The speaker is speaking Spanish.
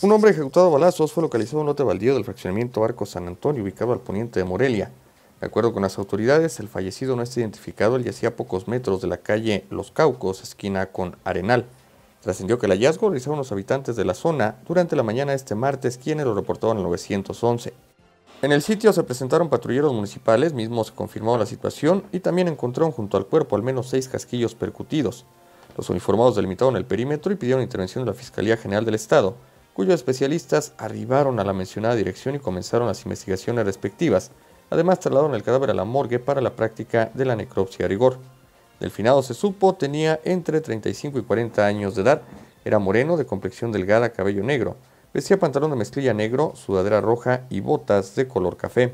Un hombre ejecutado a balazos fue localizado en un lote baldío del fraccionamiento Arco San Antonio, ubicado al poniente de Morelia. De acuerdo con las autoridades, el fallecido no está identificado y yacía a pocos metros de la calle Los Caucos, esquina con Arenal. Trascendió que el hallazgo realizaron los habitantes de la zona durante la mañana de este martes, quienes lo reportaron al 911. En el sitio se presentaron patrulleros municipales, mismos confirmaron la situación y también encontraron junto al cuerpo al menos seis casquillos percutidos. Los uniformados delimitaron el perímetro y pidieron intervención de la Fiscalía General del Estado cuyos especialistas arribaron a la mencionada dirección y comenzaron las investigaciones respectivas. Además, trasladaron el cadáver a la morgue para la práctica de la necropsia a rigor. Del finado se supo tenía entre 35 y 40 años de edad, era moreno, de complexión delgada, cabello negro, vestía pantalón de mezclilla negro, sudadera roja y botas de color café.